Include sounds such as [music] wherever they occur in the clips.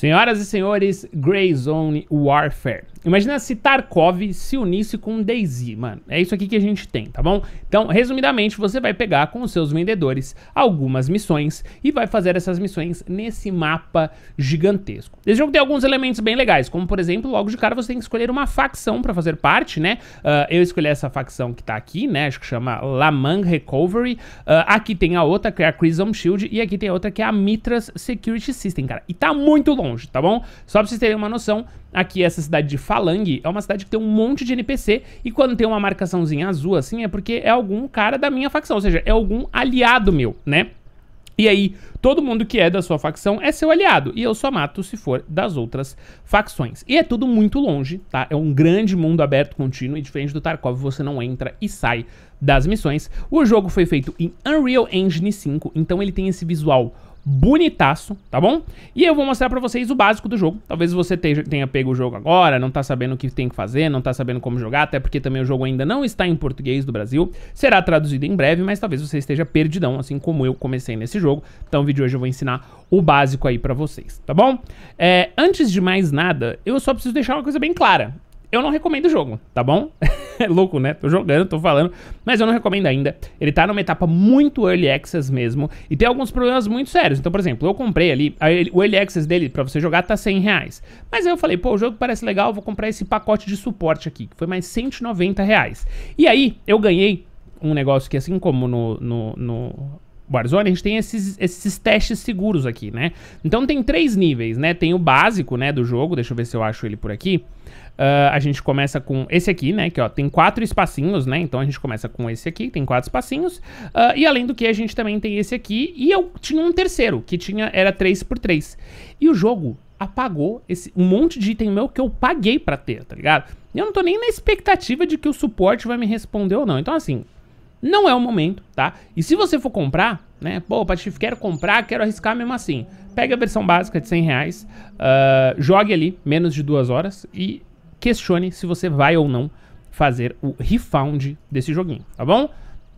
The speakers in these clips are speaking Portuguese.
Senhoras e senhores, Grey Zone Warfare. Imagina se Tarkov se unisse com Daisy, mano. É isso aqui que a gente tem, tá bom? Então, resumidamente, você vai pegar com os seus vendedores algumas missões e vai fazer essas missões nesse mapa gigantesco. Esse jogo tem alguns elementos bem legais, como, por exemplo, logo de cara você tem que escolher uma facção para fazer parte, né? Uh, eu escolhi essa facção que tá aqui, né? Acho que chama Lamang Recovery. Uh, aqui tem a outra, que é a Crimson Shield, e aqui tem a outra, que é a Mitras Security System, cara. E tá muito longe longe, tá bom? Só pra vocês terem uma noção, aqui essa cidade de Falang é uma cidade que tem um monte de NPC e quando tem uma marcaçãozinha azul assim é porque é algum cara da minha facção, ou seja, é algum aliado meu, né? E aí, todo mundo que é da sua facção é seu aliado, e eu só mato se for das outras facções. E é tudo muito longe, tá? É um grande mundo aberto contínuo, e diferente do Tarkov, você não entra e sai das missões. O jogo foi feito em Unreal Engine 5, então ele tem esse visual bonitaço, tá bom? E eu vou mostrar pra vocês o básico do jogo. Talvez você tenha pego o jogo agora, não tá sabendo o que tem que fazer, não tá sabendo como jogar, até porque também o jogo ainda não está em português do Brasil. Será traduzido em breve, mas talvez você esteja perdidão, assim como eu comecei nesse jogo. Então o vídeo de hoje eu vou ensinar o básico aí pra vocês, tá bom? É, antes de mais nada, eu só preciso deixar uma coisa bem clara eu não recomendo o jogo, tá bom? [laughs] é louco, né? Tô jogando, tô falando, mas eu não recomendo ainda. Ele tá numa etapa muito early access mesmo e tem alguns problemas muito sérios. Então, por exemplo, eu comprei ali, o early access dele para você jogar tá 100 reais. Mas aí eu falei, pô, o jogo parece legal, vou comprar esse pacote de suporte aqui, que foi mais 190 reais. E aí eu ganhei um negócio que assim como no, no, no... Warzone, a gente tem esses, esses testes seguros aqui, né? Então tem três níveis, né? Tem o básico, né, do jogo, deixa eu ver se eu acho ele por aqui. Uh, a gente começa com esse aqui, né? Que ó, tem quatro espacinhos, né? Então a gente começa com esse aqui, tem quatro espacinhos. Uh, e além do que, a gente também tem esse aqui. E eu tinha um terceiro, que tinha era 3 por 3 E o jogo apagou esse um monte de item meu que eu paguei para ter, tá ligado? E eu não tô nem na expectativa de que o suporte vai me responder ou não. Então, assim, não é o momento, tá? E se você for comprar, né? Pô, Patife, quero comprar, quero arriscar mesmo assim. Pega a versão básica de 100 reais, uh, jogue ali menos de duas horas e questione se você vai ou não fazer o refound desse joguinho, tá bom?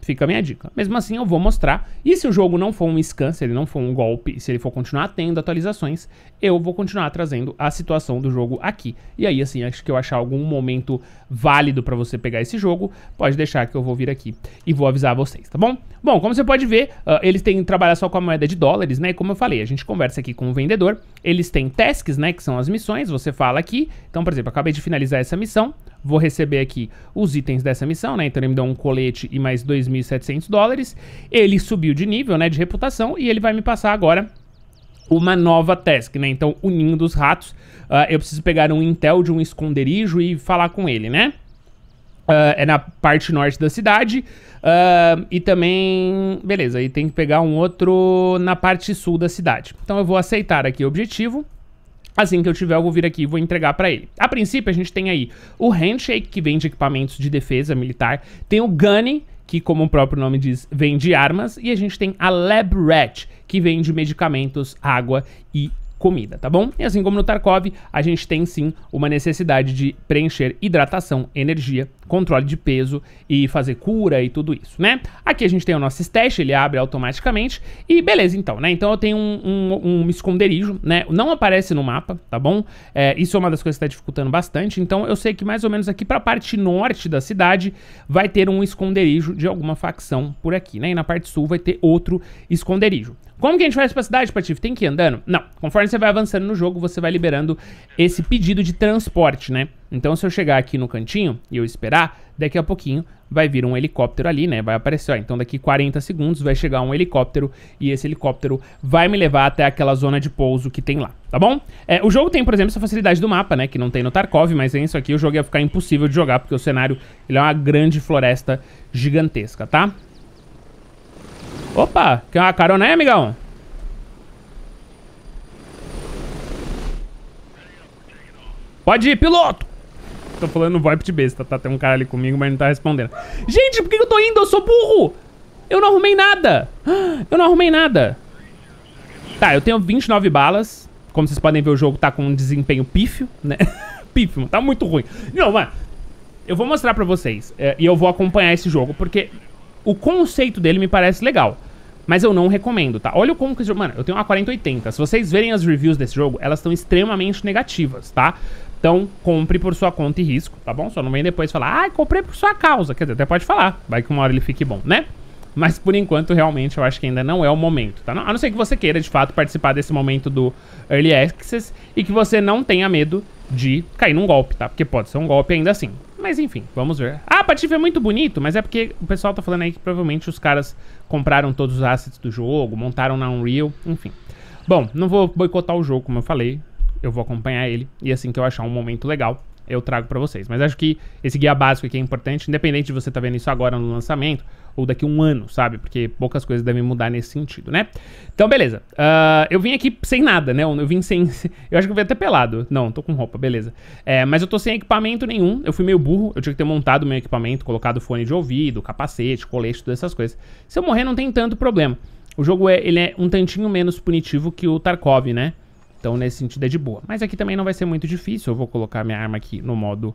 Fica a minha dica. Mesmo assim, eu vou mostrar. E se o jogo não for um scan, se ele não for um golpe, se ele for continuar tendo atualizações, eu vou continuar trazendo a situação do jogo aqui. E aí, assim, acho que eu achar algum momento válido para você pegar esse jogo, pode deixar que eu vou vir aqui e vou avisar vocês, tá bom? Bom, como você pode ver, uh, eles têm que trabalhar só com a moeda de dólares, né? E como eu falei, a gente conversa aqui com o vendedor. Eles têm tasks, né? Que são as missões, você fala aqui. Então, por exemplo, acabei de finalizar essa missão vou receber aqui os itens dessa missão, né? Então ele me dá um colete e mais 2.700 dólares. Ele subiu de nível, né? De reputação e ele vai me passar agora uma nova task, né? Então, o ninho dos ratos, uh, eu preciso pegar um intel de um esconderijo e falar com ele, né? Uh, é na parte norte da cidade. Uh, e também. Beleza, e tem que pegar um outro na parte sul da cidade. Então eu vou aceitar aqui o objetivo. Assim que eu tiver, eu vou vir aqui e vou entregar para ele. A princípio, a gente tem aí o Handshake, que vende equipamentos de defesa militar. Tem o Gunny, que como o próprio nome diz, vende armas, e a gente tem a Lab Rat, que vende medicamentos, água e comida, tá bom? E assim como no Tarkov, a gente tem sim uma necessidade de preencher hidratação, energia, controle de peso e fazer cura e tudo isso, né? Aqui a gente tem o nosso stash, ele abre automaticamente e beleza então, né? Então eu tenho um, um, um esconderijo, né? Não aparece no mapa, tá bom? É, isso é uma das coisas que está dificultando bastante, então eu sei que mais ou menos aqui para a parte norte da cidade vai ter um esconderijo de alguma facção por aqui, né? E na parte sul vai ter outro esconderijo. Como que a gente faz pra cidade, Patife? Tem que ir andando? Não. Conforme você vai avançando no jogo, você vai liberando esse pedido de transporte, né? Então, se eu chegar aqui no cantinho e eu esperar, daqui a pouquinho vai vir um helicóptero ali, né? Vai aparecer, ó. Então, daqui 40 segundos vai chegar um helicóptero e esse helicóptero vai me levar até aquela zona de pouso que tem lá, tá bom? É, o jogo tem, por exemplo, essa facilidade do mapa, né? Que não tem no Tarkov, mas em isso aqui o jogo ia ficar impossível de jogar, porque o cenário ele é uma grande floresta gigantesca, tá? Opa, quer uma carona aí, amigão? Pode ir, piloto! Tô falando VoIP de besta, tá? Tem um cara ali comigo, mas não tá respondendo. Gente, por que eu tô indo? Eu sou burro! Eu não arrumei nada! [gasps] Eu não arrumei nada! Tá, eu tenho 29 balas. Como vocês podem ver, o jogo tá com um desempenho pífio, né? [laughs] pífio, tá muito ruim. Não, mano. Eu vou mostrar pra vocês. É, e eu vou acompanhar esse jogo, porque o conceito dele me parece legal. Mas eu não recomendo, tá? Olha como que esse jogo... Mano, eu tenho uma 4080. Se vocês verem as reviews desse jogo, elas estão extremamente negativas, tá? Então, compre por sua conta e risco, tá bom? Só não vem depois falar, ah, comprei por sua causa. Quer dizer, até pode falar. Vai que uma hora ele fique bom, né? Mas por enquanto, realmente, eu acho que ainda não é o momento, tá? A não ser que você queira, de fato, participar desse momento do Early Access e que você não tenha medo de cair num golpe, tá? Porque pode ser um golpe ainda assim. Mas enfim, vamos ver. Ah, Patife é muito bonito, mas é porque o pessoal tá falando aí que provavelmente os caras compraram todos os assets do jogo, montaram na Unreal, enfim. Bom, não vou boicotar o jogo, como eu falei. Eu vou acompanhar ele e é assim que eu achar um momento legal, eu trago para vocês. Mas acho que esse guia básico aqui é importante, independente de você estar tá vendo isso agora no lançamento ou daqui a um ano, sabe? Porque poucas coisas devem mudar nesse sentido, né? Então, beleza. Uh, eu vim aqui sem nada, né? Eu vim sem... [laughs] Eu acho que eu vim até pelado. Não, tô com roupa, beleza. É, mas eu tô sem equipamento nenhum. Eu fui meio burro. Eu tinha que ter montado meu equipamento, colocado fone de ouvido, capacete, colete, todas essas coisas. Se eu morrer, não tem tanto problema. O jogo é, ele é um tantinho menos punitivo que o Tarkov, né? Então, nesse sentido, é de boa. Mas aqui também não vai ser muito difícil. Eu vou colocar minha arma aqui no modo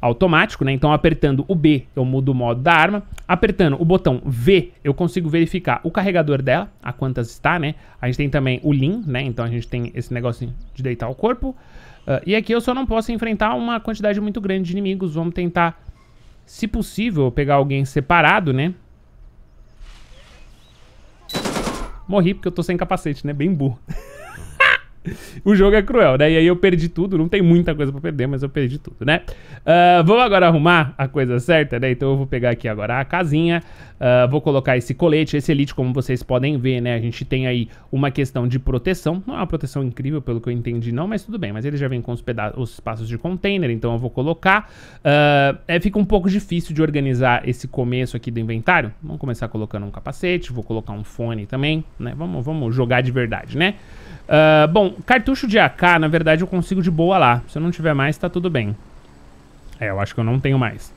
automático, né? Então, apertando o B, eu mudo o modo da arma. Apertando o botão V, eu consigo verificar o carregador dela, a quantas está, né? A gente tem também o Lean, né? Então, a gente tem esse negocinho de deitar o corpo. Uh, e aqui eu só não posso enfrentar uma quantidade muito grande de inimigos. Vamos tentar, se possível, pegar alguém separado, né? Morri porque eu tô sem capacete, né? Bem burro. [laughs] o jogo é cruel, né? E aí eu perdi tudo, não tem muita coisa pra perder, mas eu perdi tudo, né? Uh, vamos agora arrumar a coisa certa, né? Então eu vou pegar aqui agora a casinha, uh, vou colocar esse colete, esse elite, como vocês podem ver, né? A gente tem aí uma questão de proteção, não é uma proteção incrível, pelo que eu entendi, não, mas tudo bem. Mas ele já vem com os, os espaços de container, então eu vou colocar. Uh, é, fica um pouco difícil de organizar esse começo aqui do inventário. Vamos começar colocando um capacete, vou colocar um fone também, né? Vamos, vamos jogar de verdade, né? Uh, bom, cartucho de AK, na verdade, eu consigo de boa lá. Se eu não tiver mais, tá tudo bem. É, eu acho que eu não tenho mais.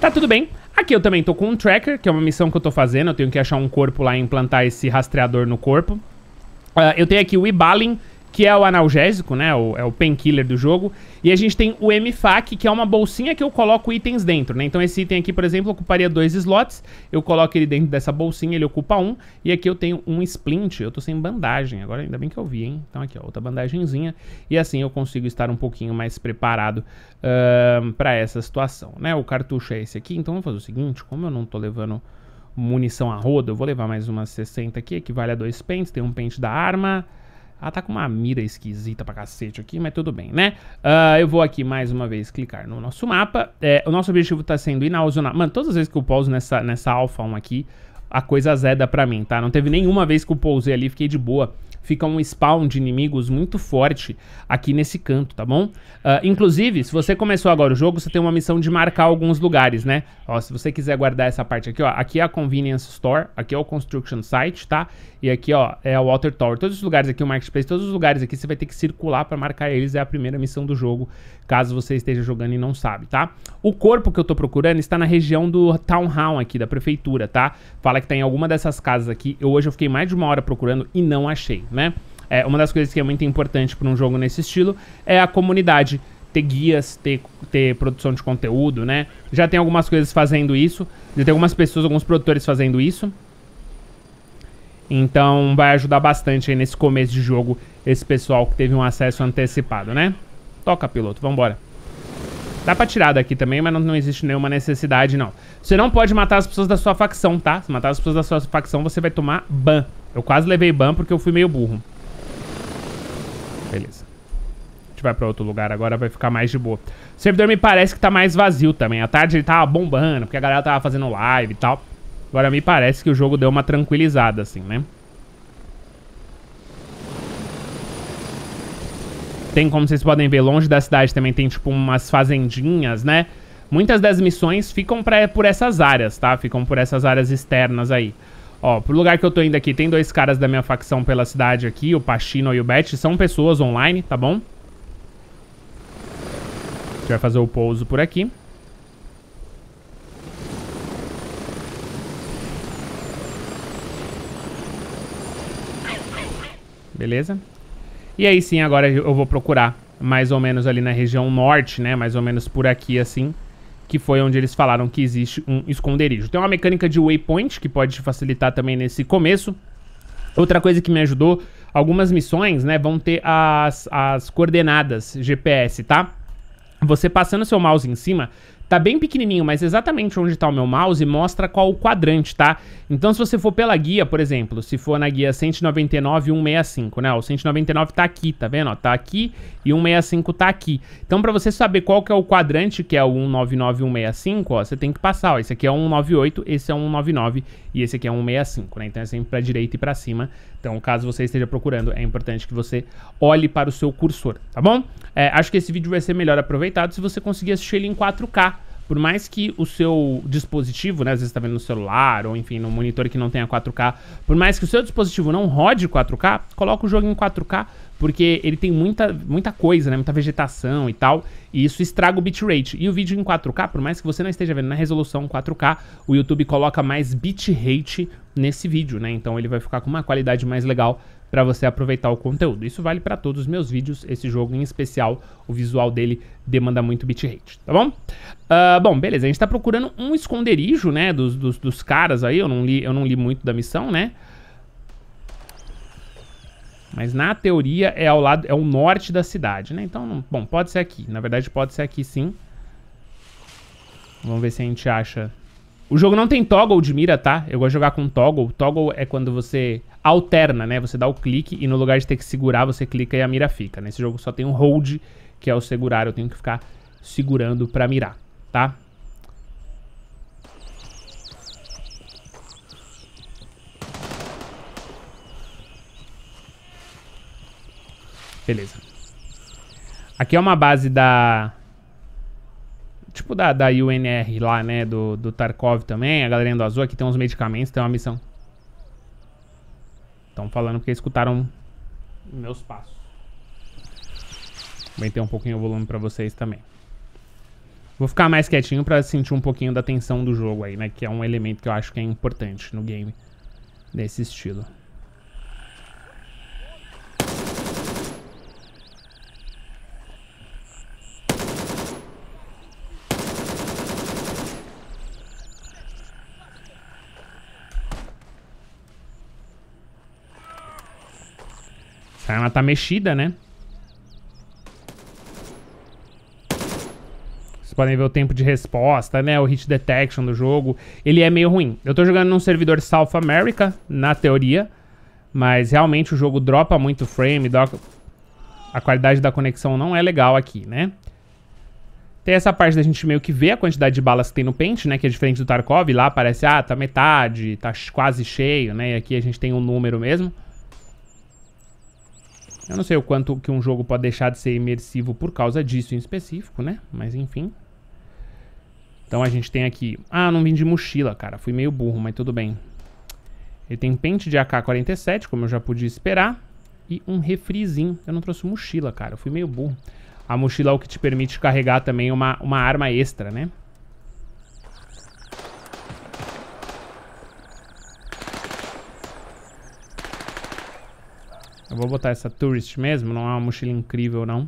Tá tudo bem. Aqui eu também tô com um tracker, que é uma missão que eu tô fazendo. Eu tenho que achar um corpo lá e implantar esse rastreador no corpo. Uh, eu tenho aqui o Ibalin, que é o analgésico, né? O, é o painkiller do jogo. E a gente tem o MFAC, que é uma bolsinha que eu coloco itens dentro, né? Então esse item aqui, por exemplo, ocuparia dois slots. Eu coloco ele dentro dessa bolsinha, ele ocupa um. E aqui eu tenho um splint. Eu tô sem bandagem, agora ainda bem que eu vi, hein? Então aqui, ó, outra bandagenzinha. E assim eu consigo estar um pouquinho mais preparado uh, para essa situação, né? O cartucho é esse aqui, então vamos fazer o seguinte. Como eu não tô levando munição a roda, eu vou levar mais uma 60 aqui, equivale a dois pentes. Tem um pente da arma... Ela tá com uma mira esquisita pra cacete aqui, mas tudo bem, né? Uh, eu vou aqui mais uma vez clicar no nosso mapa. É, o nosso objetivo tá sendo ir na Mano, todas as vezes que eu pauso nessa, nessa Alpha 1 aqui, a coisa zeda pra mim, tá? Não teve nenhuma vez que eu pousei ali, fiquei de boa fica um spawn de inimigos muito forte aqui nesse canto, tá bom? Uh, inclusive, se você começou agora o jogo, você tem uma missão de marcar alguns lugares, né? Ó, se você quiser guardar essa parte aqui, ó, aqui é a Convenience Store, aqui é o Construction Site, tá? E aqui, ó, é o Water Tower. Todos os lugares aqui, o Marketplace, todos os lugares aqui, você vai ter que circular para marcar eles, é a primeira missão do jogo, caso você esteja jogando e não sabe, tá? O corpo que eu tô procurando está na região do Town Hall aqui, da prefeitura, tá? Fala que tá em alguma dessas casas aqui. Eu, hoje eu fiquei mais de uma hora procurando e não achei né? É, uma das coisas que é muito importante para um jogo nesse estilo é a comunidade. Ter guias, ter, ter produção de conteúdo, né? Já tem algumas coisas fazendo isso. Já tem algumas pessoas, alguns produtores fazendo isso. Então vai ajudar bastante aí nesse começo de jogo esse pessoal que teve um acesso antecipado, né? Toca, piloto, vambora. Dá pra tirar daqui também, mas não, não, existe nenhuma necessidade, não. Você não pode matar as pessoas da sua facção, tá? Se matar as pessoas da sua facção, você vai tomar ban. Eu quase levei ban porque eu fui meio burro. Beleza. A gente vai pra outro lugar agora, vai ficar mais de boa. O servidor me parece que tá mais vazio também. À tarde ele tava bombando, porque a galera tava fazendo live e tal. Agora me parece que o jogo deu uma tranquilizada, assim, né? Tem, como vocês podem ver, longe da cidade também tem, tipo, umas fazendinhas, né? Muitas das missões ficam pra, por essas áreas, tá? Ficam por essas áreas externas aí. Ó, pro lugar que eu tô indo aqui, tem dois caras da minha facção pela cidade aqui, o Pachino e o Bet. São pessoas online, tá bom? A gente vai fazer o pouso por aqui. Beleza? E aí sim, agora eu vou procurar mais ou menos ali na região norte, né? Mais ou menos por aqui, assim que foi onde eles falaram que existe um esconderijo. Tem uma mecânica de waypoint que pode facilitar também nesse começo. Outra coisa que me ajudou, algumas missões, né, vão ter as, as coordenadas GPS, tá? Você passando seu mouse em cima, Tá bem pequenininho, mas exatamente onde tá o meu mouse mostra qual o quadrante, tá? Então se você for pela guia, por exemplo, se for na guia 199 165, né? O 199 tá aqui, tá vendo? tá aqui e 165 tá aqui. Então para você saber qual que é o quadrante, que é o 199 165, ó, você tem que passar, ó, esse aqui é 198, esse é 199 e esse aqui é 165, né? Então é sempre para direita e para cima. Então, caso você esteja procurando, é importante que você olhe para o seu cursor, tá bom? É, acho que esse vídeo vai ser melhor aproveitado se você conseguir assistir ele em 4K. Por mais que o seu dispositivo, né, às vezes está vendo no celular ou enfim, no monitor que não tenha 4K, por mais que o seu dispositivo não rode 4K, coloca o jogo em 4K, porque ele tem muita, muita coisa, né? Muita vegetação e tal, e isso estraga o bitrate. E o vídeo em 4K, por mais que você não esteja vendo na resolução 4K, o YouTube coloca mais bitrate nesse vídeo, né? Então ele vai ficar com uma qualidade mais legal para você aproveitar o conteúdo. Isso vale para todos os meus vídeos, esse jogo em especial, o visual dele demanda muito bitrate, tá bom? Uh, bom, beleza, a gente tá procurando um esconderijo, né, dos, dos, dos caras aí, eu não, li, eu não li muito da missão, né? Mas na teoria é ao lado, é o norte da cidade, né? Então, bom, pode ser aqui. Na verdade, pode ser aqui sim. Vamos ver se a gente acha o jogo não tem toggle de mira, tá? Eu gosto de jogar com toggle. Toggle é quando você alterna, né? Você dá o clique e no lugar de ter que segurar, você clica e a mira fica. Né? Nesse jogo só tem um hold, que é o segurar. Eu tenho que ficar segurando pra mirar, tá? Beleza. Aqui é uma base da Tipo da, da UNR lá, né? Do, do Tarkov também, a galerinha do Azul. Aqui tem uns medicamentos, tem uma missão. Estão falando porque escutaram meus passos. Aumentei um pouquinho o volume pra vocês também. Vou ficar mais quietinho pra sentir um pouquinho da tensão do jogo aí, né? Que é um elemento que eu acho que é importante no game. Desse estilo. tá mexida, né? Vocês podem ver o tempo de resposta, né? O hit detection do jogo. Ele é meio ruim. Eu tô jogando num servidor South America, na teoria. Mas realmente o jogo dropa muito frame. A qualidade da conexão não é legal aqui, né? Tem essa parte da gente meio que ver a quantidade de balas que tem no pente, né? Que é diferente do Tarkov. Lá parece, ah, tá metade, tá quase cheio, né? E aqui a gente tem um número mesmo. Eu não sei o quanto que um jogo pode deixar de ser imersivo por causa disso em específico, né? Mas enfim. Então a gente tem aqui... Ah, não vim de mochila, cara. Fui meio burro, mas tudo bem. Ele tem pente de AK-47, como eu já podia esperar. E um refrizinho. Eu não trouxe mochila, cara. Eu fui meio burro. A mochila é o que te permite carregar também uma, uma arma extra, né? Eu vou botar essa Tourist mesmo, não é uma mochila incrível, não.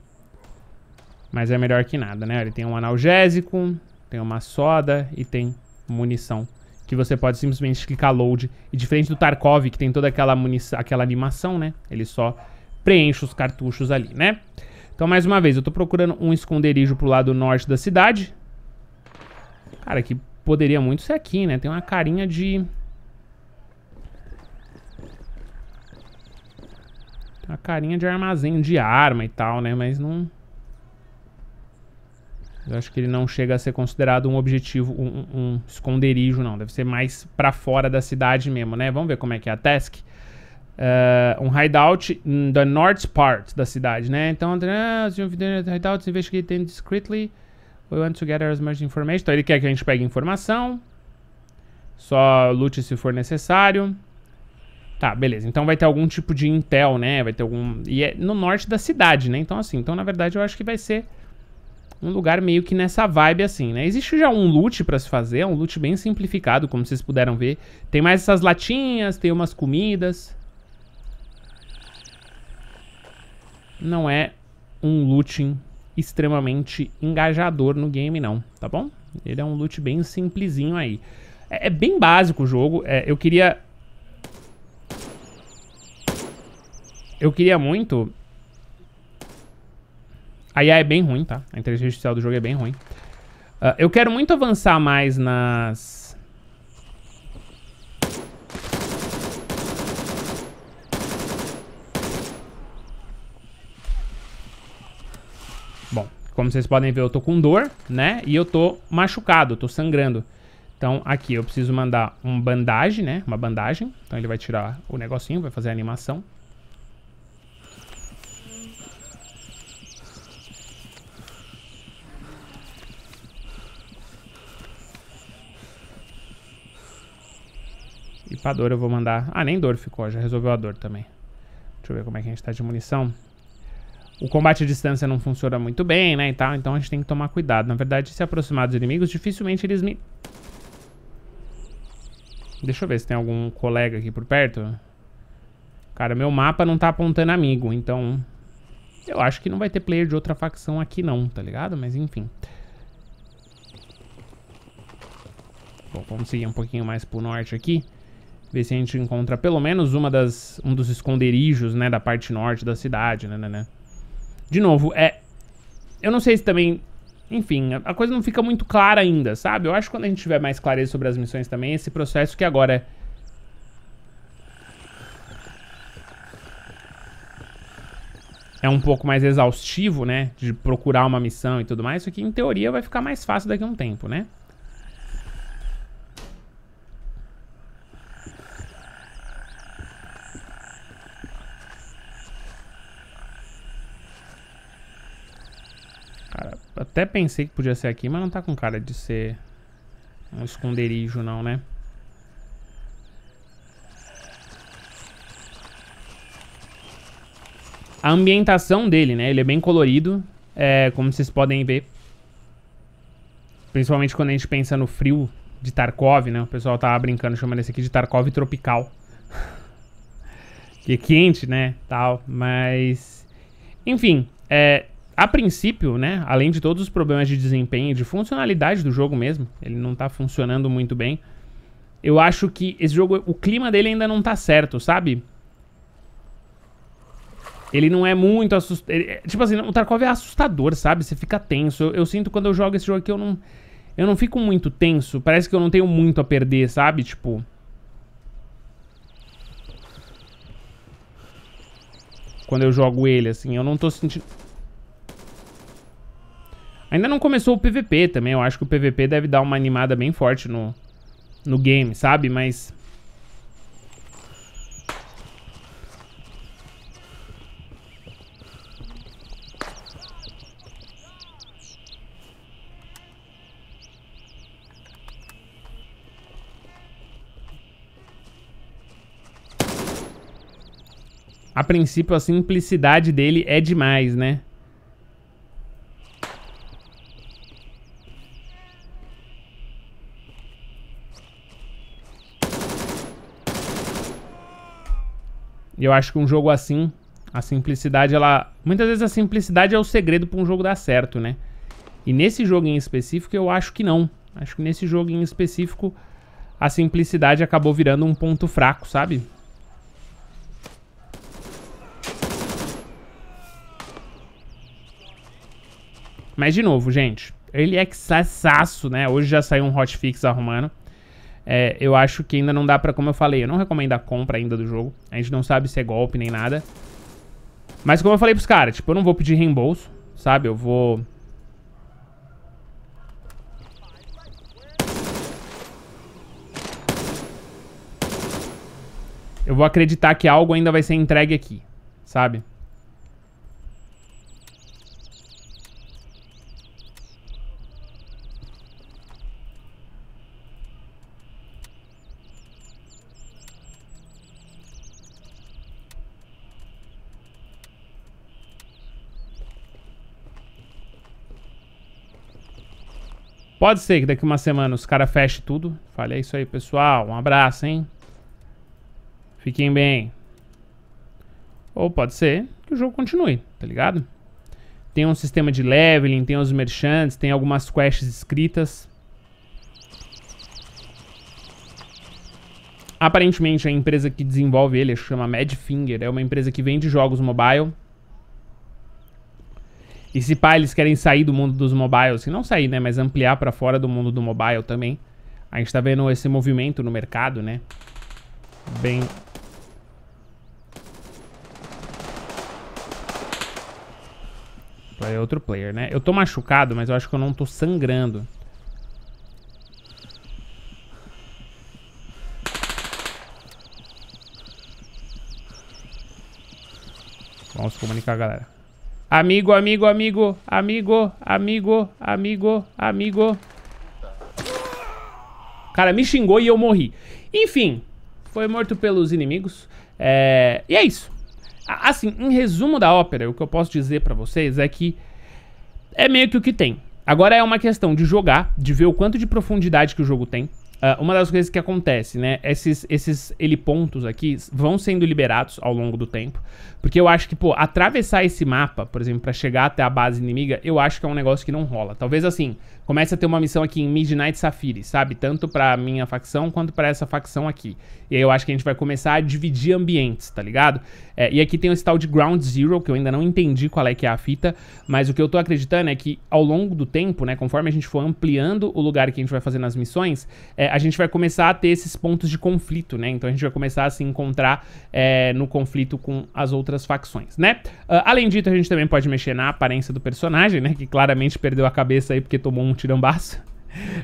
Mas é melhor que nada, né? Ele tem um analgésico, tem uma soda e tem munição. Que você pode simplesmente clicar load. E diferente do Tarkov, que tem toda aquela, munição, aquela animação, né? Ele só preenche os cartuchos ali, né? Então, mais uma vez, eu tô procurando um esconderijo pro lado norte da cidade. Cara, que poderia muito ser aqui, né? Tem uma carinha de... Tem uma carinha de armazém de arma e tal, né? Mas não... Eu acho que ele não chega a ser considerado um objetivo, um, um esconderijo, não. Deve ser mais pra fora da cidade mesmo, né? Vamos ver como é que é a task. Uh, um hideout da north part da cidade, né? Então, hideouts investigate them discreetly. We want to gather as much information. Então, ele quer que a gente pegue informação. Só lute se for necessário. Tá, beleza. Então vai ter algum tipo de intel, né? Vai ter algum... E é no norte da cidade, né? Então assim, então na verdade eu acho que vai ser um lugar meio que nessa vibe assim, né? Existe já um loot para se fazer, é um loot bem simplificado, como vocês puderam ver. Tem mais essas latinhas, tem umas comidas. Não é um looting extremamente engajador no game não, tá bom? Ele é um loot bem simplesinho aí. É, é bem básico o jogo, é, eu queria Eu queria muito... A IA é bem ruim, tá? A inteligência artificial do jogo é bem ruim. Uh, eu quero muito avançar mais nas... Bom, como vocês podem ver, eu tô com dor, né? E eu tô machucado, tô sangrando. Então, aqui eu preciso mandar um bandagem, né? Uma bandagem. Então ele vai tirar o negocinho, vai fazer a animação. Pra dor eu vou mandar... Ah, nem dor ficou, já resolveu a dor também. Deixa eu ver como é que a gente tá de munição. O combate à distância não funciona muito bem, né, e tal. Então a gente tem que tomar cuidado. Na verdade, se aproximar dos inimigos, dificilmente eles me... Deixa eu ver se tem algum colega aqui por perto. Cara, meu mapa não tá apontando amigo, então... Eu acho que não vai ter player de outra facção aqui não, tá ligado? Mas enfim. Bom, vamos seguir um pouquinho mais pro norte aqui. Ver se a gente encontra pelo menos uma das, um dos esconderijos, né? Da parte norte da cidade, né, né, né. De novo, é... Eu não sei se também... Enfim, a coisa não fica muito clara ainda, sabe? Eu acho que quando a gente tiver mais clareza sobre as missões também, esse processo que agora é... é um pouco mais exaustivo, né? De procurar uma missão e tudo mais. Isso aqui, em teoria, vai ficar mais fácil daqui a um tempo, né? até pensei que podia ser aqui, mas não tá com cara de ser um esconderijo não, né? A ambientação dele, né? Ele é bem colorido, é, como vocês podem ver. Principalmente quando a gente pensa no frio de Tarkov, né? O pessoal tava brincando chamando esse aqui de Tarkov tropical. [laughs] que é quente, né? Tal, mas... Enfim, é, a princípio, né, além de todos os problemas de desempenho, de funcionalidade do jogo mesmo, ele não tá funcionando muito bem. Eu acho que esse jogo, o clima dele ainda não tá certo, sabe? Ele não é muito assustador. É, tipo assim, o Tarkov é assustador, sabe? Você fica tenso. Eu, eu sinto quando eu jogo esse jogo aqui, eu não. Eu não fico muito tenso. Parece que eu não tenho muito a perder, sabe? Tipo. Quando eu jogo ele, assim, eu não tô sentindo. Ainda não começou o PVP também, eu acho que o PVP deve dar uma animada bem forte no, no game, sabe? Mas... A princípio, a simplicidade dele é demais, né? E eu acho que um jogo assim, a simplicidade, ela... Muitas vezes a simplicidade é o segredo para um jogo dar certo, né? E nesse jogo em específico, eu acho que não. Acho que nesse jogo em específico, a simplicidade acabou virando um ponto fraco, sabe? Mas de novo, gente, ele é que né? Hoje já saiu um hotfix arrumando. É, eu acho que ainda não dá pra, como eu falei, eu não recomendo a compra ainda do jogo. A gente não sabe se é golpe nem nada. Mas como eu falei pros caras, tipo, eu não vou pedir reembolso, sabe? Eu vou... Eu vou acreditar que algo ainda vai ser entregue aqui, sabe? Pode ser que daqui uma semana os caras fechem tudo. Falei, é isso aí, pessoal. Um abraço, hein? Fiquem bem. Ou pode ser que o jogo continue, tá ligado? Tem um sistema de leveling, tem os merchants, tem algumas quests escritas. Aparentemente a empresa que desenvolve ele chama Madfinger, é uma empresa que vende jogos mobile. E se pá, eles querem sair do mundo dos mobiles, se não sair, né, mas ampliar para fora do mundo do mobile também. A gente tá vendo esse movimento no mercado, né? Bem É outro player, né? Eu tô machucado, mas eu acho que eu não tô sangrando. Vamos comunicar, galera. Amigo, amigo, amigo, amigo, amigo, amigo, amigo. Cara, me xingou e eu morri. Enfim, foi morto pelos inimigos. É... E é isso. Assim, em resumo da ópera, o que eu posso dizer pra vocês é que é meio que o que tem. Agora é uma questão de jogar, de ver o quanto de profundidade que o jogo tem. Uh, uma das coisas que acontece, né? Esses, esses helipontos aqui vão sendo liberados ao longo do tempo. Porque eu acho que, pô, atravessar esse mapa, por exemplo, para chegar até a base inimiga, eu acho que é um negócio que não rola. Talvez assim, começa a ter uma missão aqui em Midnight Safiri, sabe? Tanto pra minha facção quanto pra essa facção aqui. E aí eu acho que a gente vai começar a dividir ambientes, tá ligado? É, e aqui tem esse tal de Ground Zero, que eu ainda não entendi qual é que é a fita, mas o que eu tô acreditando é que ao longo do tempo, né, conforme a gente for ampliando o lugar que a gente vai fazendo as missões, é, a gente vai começar a ter esses pontos de conflito, né? Então a gente vai começar a se encontrar é, no conflito com as outras facções, né? Uh, além disso, a gente também pode mexer na aparência do personagem, né? Que claramente perdeu a cabeça aí porque tomou um tirambaço. Uh,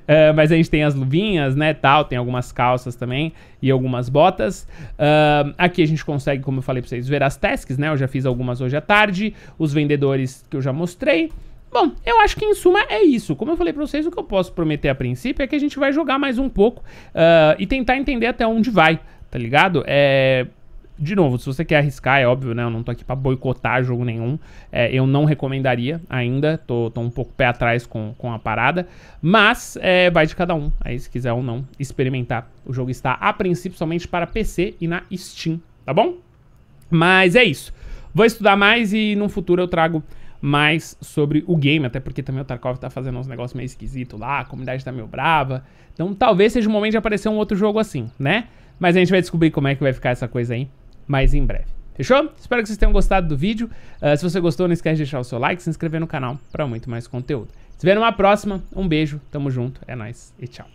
[laughs] eh, mas a gente tem as luvinhas, né, tal, tem algumas calças também e algumas botas. Uh, aqui a gente consegue, como eu falei pra vocês, ver as tasks, né, eu já fiz algumas hoje à tarde, os vendedores que eu já mostrei. Bom, eu acho que em suma é isso. Como eu falei pra vocês, o que eu posso prometer a princípio é que a gente vai jogar mais um pouco uh, e tentar entender até onde vai, tá ligado? É, de novo, se você quer arriscar, é óbvio, né? Eu não tô aqui para boicotar jogo nenhum. É, eu não recomendaria ainda, tô, tô um pouco pé atrás com, com a parada. Mas é, vai de cada um, aí se quiser ou não experimentar. O jogo está a princípio somente para PC e na Steam, tá bom? Mas é isso. Vou estudar mais e no futuro eu trago mais sobre o game, até porque também o Tarkov tá fazendo uns negócios meio esquisito lá, a comunidade tá meio brava. Então talvez seja o momento de aparecer um outro jogo assim, né? Mas a gente vai descobrir como é que vai ficar essa coisa aí mais em breve. Fechou? Espero que vocês tenham gostado do vídeo. Uh, se você gostou, não esquece de deixar o seu like e se inscrever no canal para muito mais conteúdo. Se vê numa próxima, um beijo, tamo junto, é nóis e tchau.